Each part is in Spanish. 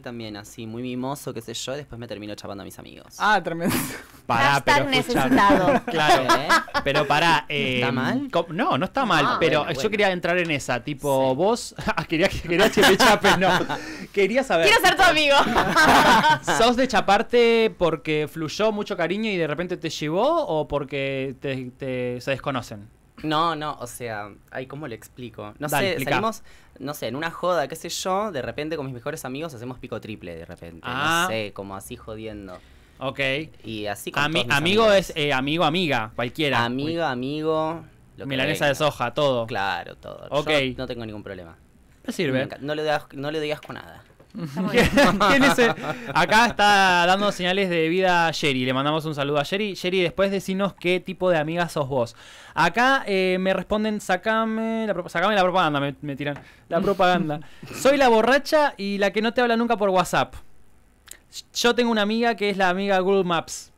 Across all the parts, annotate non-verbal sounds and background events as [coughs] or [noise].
también así, muy mimoso, que sé yo, después me termino chapando a mis amigos. Ah, tremendo. Pará, pero necesitado. [laughs] Claro, pero pará. Eh, no, no está mal, ah, pero yo quería entrar en esa, tipo, vos, quería, [laughs] quería que chapes, no. [laughs] Quería saber. Quiero ser tu amigo. ¿Sos de chaparte porque fluyó mucho cariño y de repente te llevó o porque te, se desconocen? No, no, o sea, ay, ¿cómo le explico? No sé, salimos, no sé, en una joda, qué sé yo, de repente con mis mejores amigos hacemos pico triple, de repente. No ah. sé, como así jodiendo. Ok. Y así con Amigo es eh, amigo, amiga, cualquiera. Amigo, amigo. Lo Milanesa de soja, todo. Claro, todo. Ok. no tengo ningún problema. sirve. no, le doy no le doy asco nada. Acá está dando señales de vida a Jerry. Le mandamos un saludo a Jerry. Jerry, después decinos qué tipo de amiga sos vos. Acá eh, me responden, sacame la, propaganda, me, tiran. La propaganda. [laughs] Soy la borracha y la que no te habla nunca por WhatsApp. Yo tengo una amiga que es la amiga Google Maps.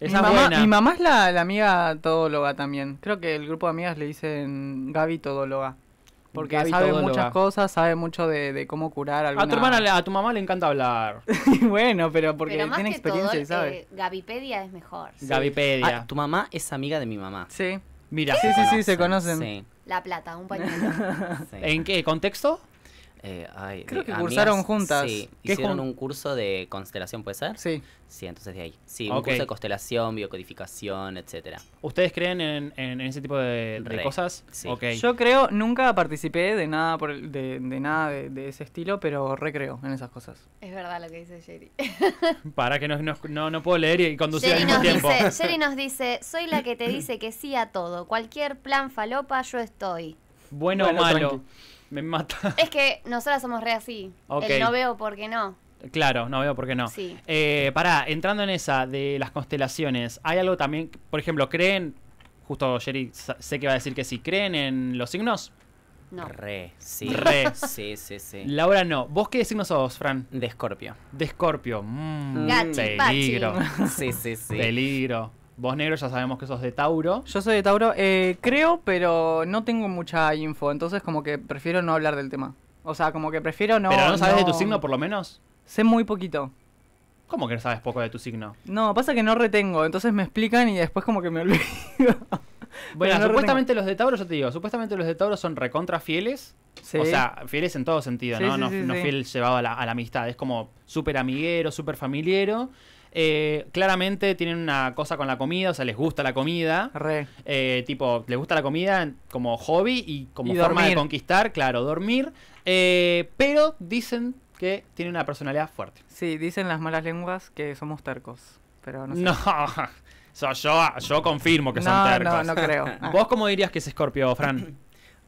mi, mamá, mamá, es la, la, amiga todóloga también. Creo que el grupo de amigas le dicen Gaby todóloga. Porque sabe muchas cosas, sabe mucho de, cómo curar alguna... A tu hermana, a tu mamá le encanta hablar. [laughs] bueno, pero porque tiene experiencia y eh, sabe. Gavipedia es mejor. Gavipedia. Ah, tu mamá es amiga de mi mamá. Sí. Mira. Sí, sí, sí, se conocen. La plata, un pañuelo. [laughs] ¿En qué contexto? Eh, creo que cursaron juntas. Sí, hicieron un curso de constelación, ¿puede ser? Sí. Sí, entonces de ahí. Sí, un curso de constelación, biocodificación, etcétera. ¿Ustedes creen en, ese tipo de, cosas? Sí. Yo creo, nunca participé de nada de, nada de, ese estilo, pero recreo en esas cosas. Es verdad lo que dice Jerry. [laughs] Para que no, no, no, puedo leer y conducir al mismo tiempo. [laughs] Jerry nos dice, soy la que te dice que sí a todo. Cualquier plan falopa yo estoy. Bueno, o malo me mata. [laughs] Es que nosotras somos re así. no veo ¿por qué no. Claro, no veo por qué no. Sí. Eh, pará, entrando en esa de las constelaciones, ¿hay algo también, por ejemplo, creen, justo Jerry sé que va a decir que sí, ¿creen en los signos? No. Re, sí. Re. [laughs] sí, sí, sí. Laura no. ¿Vos qué signos sos, Fran? De Escorpio. De Escorpio. Mm, peligro. [laughs] Sí, sí, sí. Peligro. Vos negros ya sabemos que sos de Tauro. Yo soy de Tauro, eh, creo, pero no tengo mucha info, entonces como que prefiero no hablar del tema. O sea, como que prefiero no... ¿Pero no sabes de tu signo por lo menos? Sé muy poquito. ¿Cómo que sabes poco de tu signo? No, pasa que no retengo, entonces me explican y después como que me [laughs] olvido. Bueno, supuestamente los de Tauro, yo te digo, supuestamente los de Tauro son recontra fieles. O sea, fieles en todo sentido, ¿no? no, fiel llevado a la, a la amistad, es como súper amiguero, súper familiero. Eh, claramente tienen una cosa con la comida, o sea, les gusta la comida. Eh, tipo, les gusta la comida como hobby y como forma de conquistar, claro, dormir. Eh, pero dicen que tiene una personalidad fuerte. Sí, dicen las malas lenguas que somos tercos, pero no No. [laughs] yo, yo confirmo que son tercos. No, no creo. [laughs] ¿Vos cómo dirías que es Scorpio, Fran?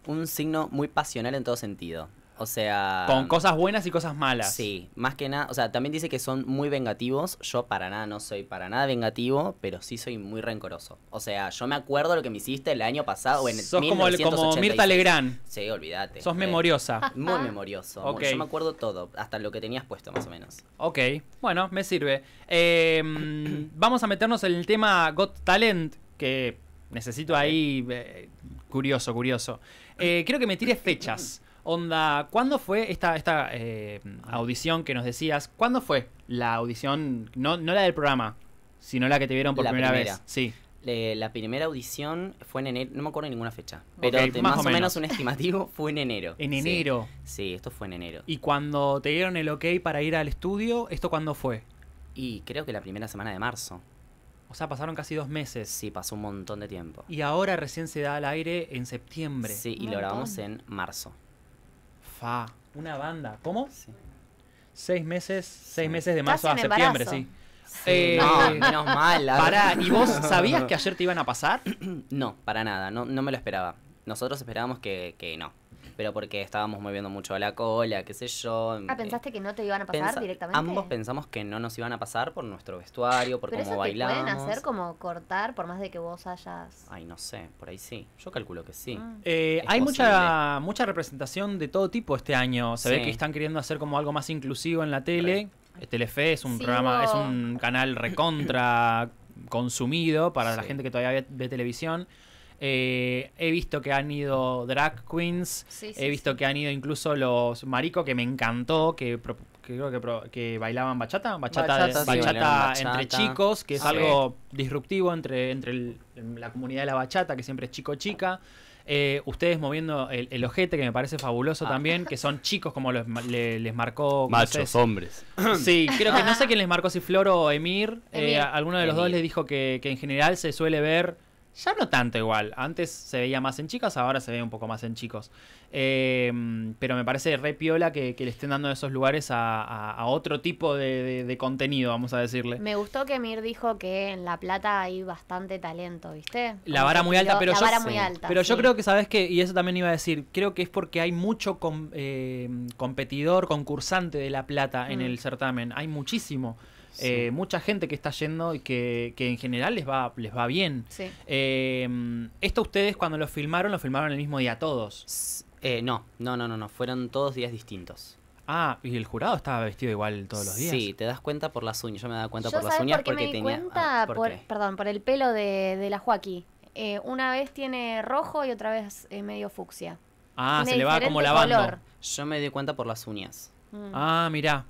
Un signo muy pasional en todo sentido. O sea. Con cosas buenas y cosas malas. Sí, más que nada. O sea, también dice que son muy vengativos. Yo para nada no soy para nada vengativo, pero sí soy muy rencoroso. O sea, yo me acuerdo lo que me hiciste el año pasado en Sos como, el, como Mirta Legrand. Sí, olvídate. Sos memoriosa. [laughs] Muy memorioso. Okay. Yo me acuerdo todo, hasta lo que tenías puesto más o menos. Ok, bueno, me sirve. Em, [coughs] vamos a meternos en el tema Got Talent, que necesito ahí. Eh, curioso, curioso. Eh, creo que me tires fechas. Onda, ¿cuándo fue esta, esta eh, audición que nos decías? ¿Cuándo fue la audición, no, no la del programa, sino la que te vieron por primera, vez? Sí. la primera audición fue en enero, no me acuerdo ninguna fecha, pero más, o menos. un estimativo [laughs] fue en enero. ¿En enero? Sí. sí, esto fue en enero. ¿Y cuando te dieron el ok para ir al estudio, esto cuándo fue? Y creo que la primera semana de marzo. O sea, pasaron casi dos meses. Sí, pasó un montón de tiempo. Y ahora recién se da al aire en septiembre. Sí, y lo grabamos en marzo fa. Una banda. ¿Cómo? Seis meses, seis meses de marzo a septiembre, sí. Eh, no, menos mal. ¿y vos [laughs] sabías que ayer te iban a pasar? no, para nada, no, no me lo esperaba. Nosotros esperábamos que, que no, pero porque estábamos moviendo mucho a la cola, qué sé yo. Ah, eh, ¿pensaste que no te iban a pasar directamente? Ambos pensamos que no nos iban a pasar por nuestro vestuario, por cómo eso pueden hacer como cortar por más de que vos hayas...? Ay, no sé, por ahí sí. Yo calculo que sí. Mm. Eh, hay mucha, mucha representación de todo tipo este año. Se ve que están queriendo hacer como algo más inclusivo en la tele. Eh, Telefe es un programa, es un canal recontra consumido para la gente que todavía ve televisión. Eh, he visto que han ido drag queens. he visto que han ido incluso los maricos que me encantó, que, creo que, que, bailaban bachata. Bachata, entre chicos, que es algo disruptivo entre, entre la comunidad de la bachata, que siempre es chico-chica. Eh, ustedes moviendo el, ojete, que me parece fabuloso ah. también, que son chicos como los, les marcó. Machos, hombres. [coughs] Sí, creo que no sé quién les marcó, si Flor o Emir. Eh, alguno de los dos les dijo que, en general se suele ver ya no tanto igual. Antes se veía más en chicas, ahora se ve un poco más en chicos. Em, pero me parece re piola que, le estén dando esos lugares a, otro tipo de, contenido, vamos a decirle. Me gustó que Mir dijo que en La Plata hay bastante talento, ¿viste? La vara muy alta, pero yo. muy pero yo creo que, ¿sabes que Y eso también iba a decir. Creo que es porque hay mucho eh, competidor, concursante de La Plata en mm. el certamen. Hay muchísimo. Eh, mucha gente que está yendo y que, en general les va, les va bien. Eh, esto ustedes cuando lo filmaron, lo filmaron el mismo día todos. Eh, no, no, no, no, no, fueron todos días distintos. Ah, y el jurado estaba vestido igual todos los días. Sí, te das cuenta por las uñas. Yo me dado cuenta por las uñas por qué porque me di ah, Cuenta perdón, por el pelo de, la Joaquí. una vez tiene rojo y otra vez medio fucsia. Ah, se le va como lavando. Yo me di cuenta por las uñas. Mm. Ah, mirá.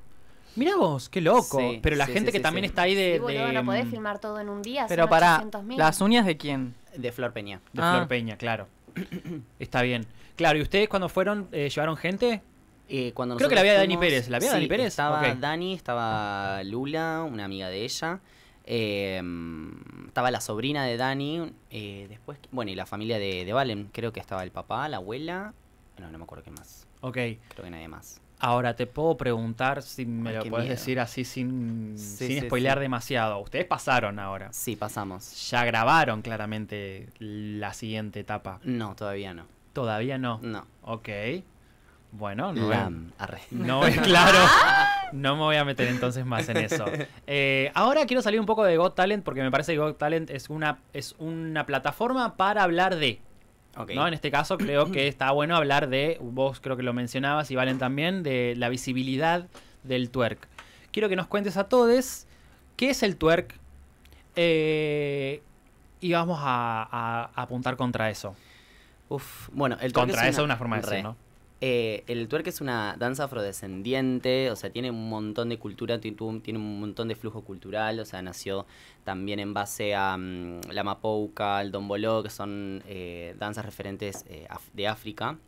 Mira vos, qué loco. pero la gente que también está ahí de. no podés mm, filmar todo en un día. Pero para. ¿Las uñas de quién? De Flor Peña. Ah. De Flor Peña, claro. [clears throat] está bien. Claro, ¿y ustedes cuando fueron, eh, llevaron gente? Eh, cuando Creo que la había Dani Pérez. ¿La había Dani Pérez? Estaba Dani, estaba Lula, una amiga de ella. Em, estaba la sobrina de Dani. Eh, después, bueno, y la familia de, Valen. Creo que estaba el papá, la abuela. No, no me acuerdo qué más. Ok. Creo que nadie más. Ahora te puedo preguntar si me lo puedes decir así sin, spoilear demasiado. Ustedes pasaron ahora. Sí, pasamos. Ya grabaron claramente la siguiente etapa. No, todavía no. Todavía no. No. Ok. Bueno, no, no [laughs] claro. [laughs] No me voy a meter entonces más en eso. [laughs] Eh, ahora quiero salir un poco de Got Talent porque me parece que Got Talent es una, es una plataforma para hablar de. En este caso creo que [clears throat] está bueno hablar de, vos creo que lo mencionabas y Valen también, de la visibilidad del twerk. Quiero que nos cuentes a todos qué es el twerk eh, y vamos a, apuntar contra eso. Uf, bueno, el twerk Contra es eso es una forma de re, ¿no? Eh, el twerk es una danza afrodescendiente, o sea, tiene un montón de cultura, tiene un montón de flujo cultural, o sea, nació también en base a mm, la mapouca, el domboló, que son eh, danzas referentes eh, de África,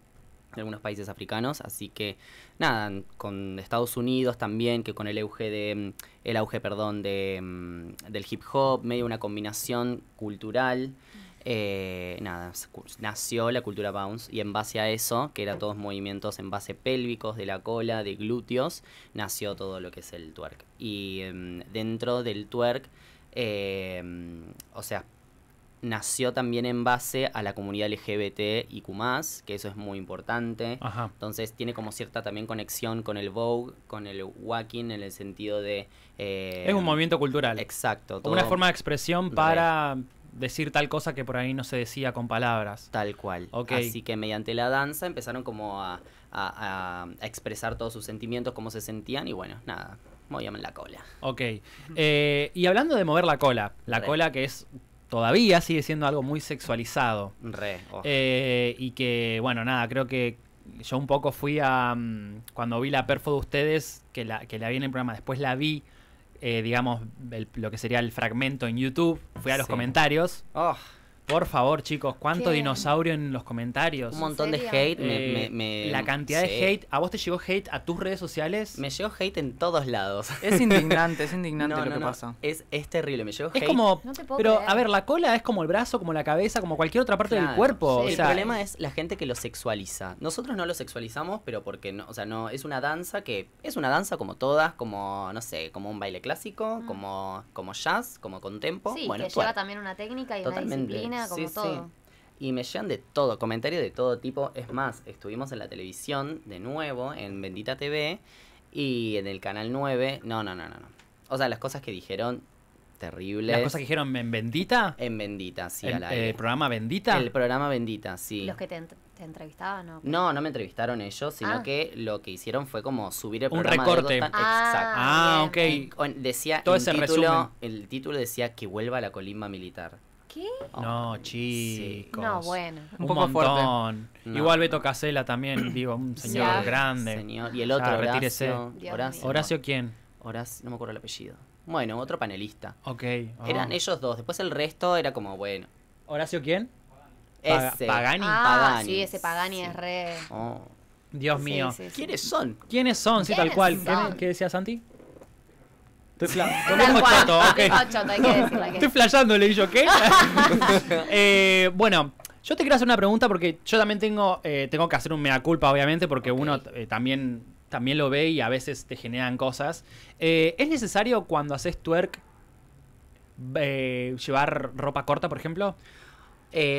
de algunos países africanos, así que nada, con Estados Unidos también, que con el auge de mm, el auge, perdón, de, mm, del hip hop, medio una combinación cultural. Eh, nada, nació la cultura bounce y en base a eso, que eran todos movimientos en base pélvicos, de la cola, de glúteos, nació todo lo que es el twerk. Y em, dentro del twerk, em, o sea, nació también en base a la comunidad LGBT y Q+, que eso es muy importante. Entonces tiene como cierta también conexión con el Vogue, con el Walking, en el sentido de... Eh, es un movimiento cultural. Exacto. Como una forma de expresión para decir tal cosa que por ahí no se decía con palabras. Tal cual. Así que mediante la danza empezaron como a, expresar todos sus sentimientos, cómo se sentían y bueno, nada, movían la cola. Ok. Eh, y hablando de mover la cola, la cola que es todavía sigue siendo algo muy sexualizado. Re. Eh, y que, bueno, nada, creo que yo un poco fui a... Mm, cuando vi la perfo de ustedes, que la, que la vi en el programa, después la vi eh, digamos, lo que sería el fragmento en YouTube, fui a los comentarios. Oh. Por favor, chicos, ¿cuánto dinosaurio en los comentarios? Un montón de hate. Eh, la cantidad de hate. ¿A vos te llegó hate a tus redes sociales? Me llegó hate en todos lados. Es indignante, es [laughs] indignante lo que pasa. Es, es terrible, me llegó hate. Es como. pero, a ver, la cola es como el brazo, como la cabeza, como cualquier otra parte del cuerpo. el problema es la gente que lo sexualiza. Nosotros no lo sexualizamos, pero porque no. O sea, no. Es una danza que. Es una danza como todas, como, no sé, como un baile clásico, ah. como, como jazz, como contempo. Sí, bueno, que lleva también una técnica y una sí, Y me llegan de todo, comentarios de todo tipo. Es más, estuvimos en la televisión de nuevo, en Bendita TV, y en el Canal 9. No, no, no, no. no. O sea, las cosas que dijeron, terribles. ¿Las cosas que dijeron en Bendita? En Bendita, sí. ¿El, programa Bendita? El programa Bendita, sí. ¿Los que te, entrevistaban? ¿o? No, no me entrevistaron ellos, sino ah. que lo que hicieron fue como subir el programa. Un recorte. Ah, ah, ok. Todo ese resumen. El título decía que vuelva la colimba militar. ¿Qué? No, chicos. No, bueno. Un, montón. Igual Beto Casela también, [coughs] digo, un señor grande. Y el otro, Horacio. quién? Horacio, no me acuerdo el apellido. Bueno, otro panelista. Ok. Oh. Eran ellos dos. Después el resto era como, bueno. ¿Horacio quién? Ese. Pagani. Ah, Pagani. Sí, ese Pagani es re. Oh. Dios mío. ¿Quiénes son? ¿Quiénes son? sí, tal cual. ¿Qué, ¿Qué decía Santi? Estoy flasheando. le dije, ¿qué? [laughs] Eh, bueno, yo te quiero hacer una pregunta porque yo también tengo, eh, tengo que hacer un mea culpa, obviamente, porque uno eh, también, también lo ve y a veces te generan cosas. ¿Es necesario cuando haces twerk llevar ropa corta, por ejemplo?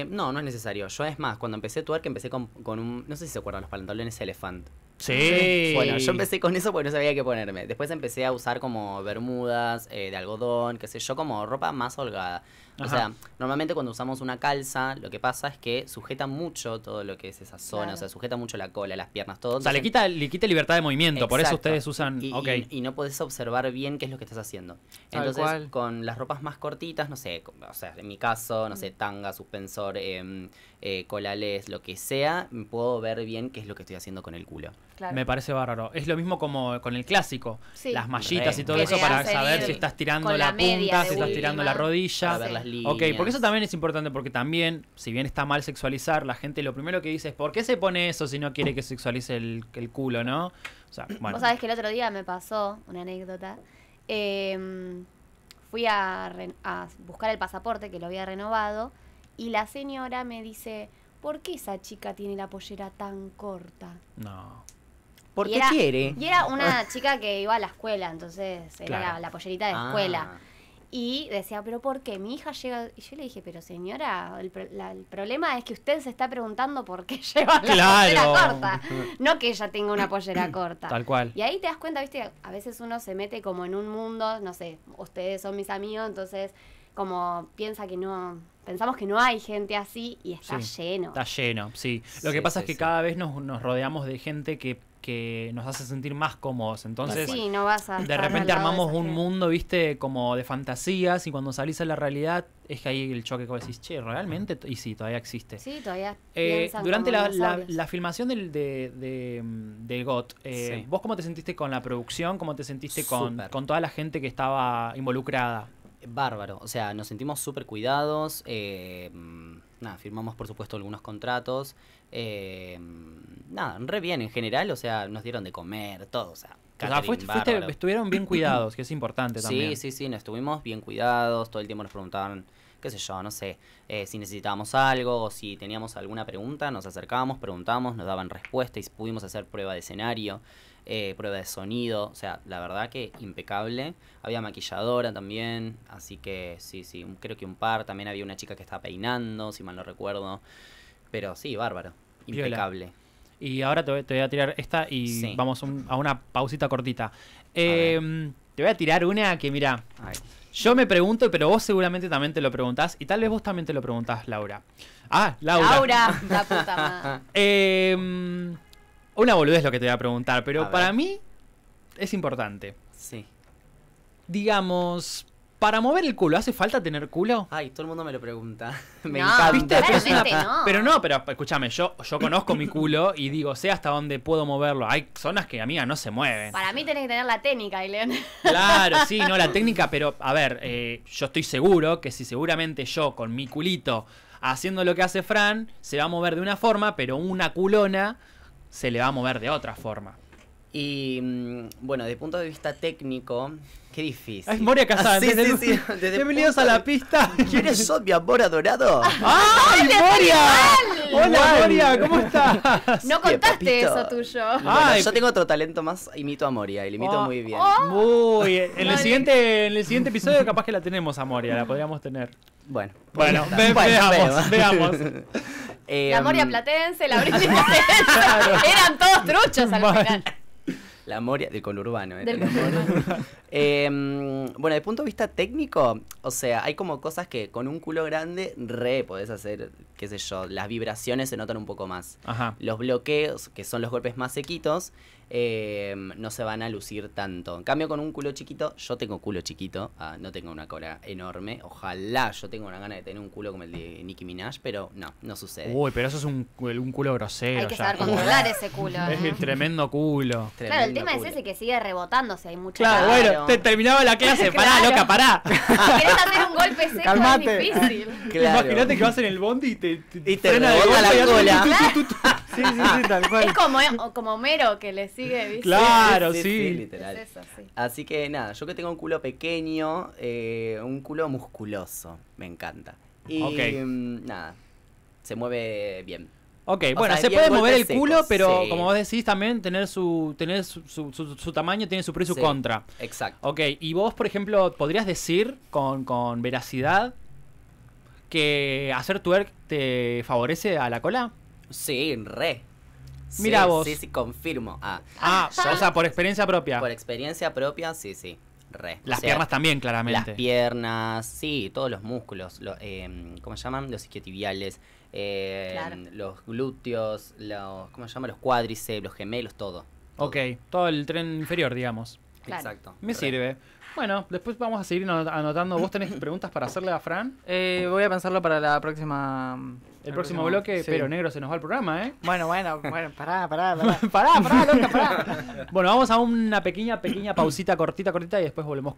no, no es necesario. Yo es más, cuando empecé twerk empecé con, con un... No sé si se acuerdan los pantalones elefante Sí. Bueno, yo empecé con eso porque no sabía qué ponerme. Después empecé a usar como bermudas eh, de algodón, qué sé yo, como ropa más holgada. O sea, normalmente cuando usamos una calza, lo que pasa es que sujeta mucho todo lo que es esa zona, o sea, sujeta mucho la cola, las piernas, todo. o sea, le quita, le quita libertad de movimiento, por eso ustedes usan... Y, no podés observar bien qué es lo que estás haciendo. Entonces, con las ropas más cortitas, no sé, o sea, en mi caso, no sé, mm. tanga, suspensor, em, eh, colales, lo que sea, puedo ver bien qué es lo que estoy haciendo con el culo. Me parece bárbaro. Es lo mismo como con el clásico, las mallitas y todo eso para saber si estás tirando la, punta, si estás tirando la rodilla. ver, las Ok, porque eso también es importante, porque también, si bien está mal sexualizar, la gente lo primero que dice es, ¿por qué se pone eso si no quiere que sexualice el, culo, no? O sea, bueno. Vos sabés que el otro día me pasó una anécdota. Em, fui a, buscar el pasaporte, que lo había renovado, y la señora me dice, ¿por qué esa chica tiene la pollera tan corta? No. ¿Por qué quiere? Y era una chica que iba a la escuela, entonces era la, pollerita de ah. escuela. Ah y decía, pero ¿por qué? Mi hija llega... Y yo le dije, pero señora, el, problema es que usted se está preguntando por qué [laughs] lleva la pollera corta. [laughs] No que ella tenga una pollera [clears throat] corta. Tal cual. Y ahí te das cuenta, viste, a veces uno se mete como en un mundo, no sé, ustedes son mis amigos, entonces como piensa que no, pensamos que no hay gente así y está lleno. Está lleno, sí. Lo que pasa es que cada vez nos, rodeamos de gente que nos hace sentir más cómodos. Entonces, no de repente armamos un mundo, viste, como de fantasías y cuando salís a la realidad es que ahí el choque que decís, che, realmente, y sí, todavía existe. Sí, todavía. Eh, durante la, filmación del, de, de, GOT, eh, ¿vos cómo te sentiste con la producción? ¿Cómo te sentiste con, con, toda la gente que estaba involucrada? Bárbaro, o sea, nos sentimos súper cuidados, eh, nada, firmamos por supuesto algunos contratos, eh, nada, re bien en general, o sea, nos dieron de comer, todo, o sea. estuvieron bien [clears throat] cuidados, que es importante también. Sí, sí, sí, nos estuvimos bien cuidados, todo el tiempo nos preguntaban, qué sé yo, no sé, eh, si necesitábamos algo o si teníamos alguna pregunta, nos acercábamos, preguntábamos, nos daban respuesta y pudimos hacer prueba de escenario. Eh, prueba de sonido, o sea, la verdad que impecable. Había maquilladora también, así que sí, sí, creo que un par, también había una chica que estaba peinando, si mal no recuerdo. Pero sí, bárbaro, impecable. Y ahora te, voy a tirar esta y vamos a una pausita cortita. Em, te voy a tirar una que, mira, yo me pregunto, pero vos seguramente también te lo preguntás y tal vez vos también te lo preguntás, Laura. Ah, Laura. Laura, la puta eh, [laughs] Una boludez lo que te voy a preguntar, pero para mí es importante. Sí. Digamos, para mover el culo, ¿hace falta tener culo? Ay, todo el mundo me lo pregunta. [laughs] me no, Pero, no. pero no, pero escúchame, yo, yo conozco mi culo y digo, sé hasta dónde puedo moverlo. Hay zonas que, amiga, no se mueven. Para mí tenés que tener la técnica, Ileana. Claro, sí, no, la [laughs] técnica, pero a ver, eh, yo estoy seguro que si seguramente yo con mi culito haciendo lo que hace Fran, se va a mover de una forma, pero una culona se le va a mover de otra forma. Y mm, bueno, desde punto de vista técnico, qué difícil. Ay, Moria Casada. Ah, Bienvenidos a la de... pista. ¿Quieres mi amor adorado? [laughs] ¡Ay, Moria! Hola, Moria, ¿cómo estás? No contaste eso tuyo. yo tengo otro talento más, imito a Moria y lo imito oh, muy bien. Oh. Muy en el siguiente En el siguiente episodio capaz que la tenemos a Moria, la podríamos tener. Bueno, bueno, veamos. veamos. [laughs] Eh, la Moria mm. Platense, la [laughs] Brindis Platense. Eran todos truchos al final. La Moria del conurbano. ¿eh? [laughs] Em, bueno, de punto de vista técnico, o sea, hay como cosas que con un culo grande re podés hacer, qué sé yo, las vibraciones se notan un poco más. Los bloqueos, que son los golpes más sequitos, eh, no se van a lucir tanto. En cambio, con un culo chiquito, yo tengo culo chiquito, ah, no tengo una cola enorme. Ojalá yo tenga una gana de tener un culo como el de Nicki Minaj, pero no, no sucede. Uy, pero eso es un, culo grosero. Hay que saber controlar ese culo. Es el tremendo culo. claro, el tema es ese que sigue rebotándose. Hay mucha claro, claro, bueno, te terminaba la clase. Pará, loca, pará. Querés hacer un golpe seco, es difícil. Imagínate que vas en el bondi y te, te, y te frena de la cola. Sí, sí, tal cual. Es como, como Homero que le sigue, [laughs] Claro, sí. literal. Así que nada, yo que tengo un culo pequeño, eh, un culo musculoso, me encanta. Y mm, nada, se mueve bien. Ok, bueno, se puede mover el culo, pero como vos decís, también tener su tener su, tamaño tiene su precio contra. Exacto. Ok, y vos, por ejemplo, podrías decir con, con veracidad que hacer twerk te favorece a la cola? Sí, re. Mira vos. Sí, sí, confirmo. Ah. ah, ah o sea, por experiencia propia. Por experiencia propia, sí, sí. Re. Las piernas también, claramente. Las piernas, sí, todos los músculos. Em, ¿Cómo se llaman? Los isquiotibiales, em, los glúteos, los, ¿cómo se llaman? Los cuádriceps, los gemelos, todo. Ok, todo el tren inferior, digamos. Exacto. Me sirve. Bueno, después vamos a seguir anotando. ¿Vos tenés preguntas para hacerle a Fran? Eh, voy a pensarlo para la próxima el, próximo, bloque, pero negro se nos va el programa, ¿eh? Bueno, bueno, bueno, pará, pará, [laughs] pará. pará, pará, pará. [laughs] bueno, vamos a una pequeña, pequeña pausita cortita, cortita y después volvemos.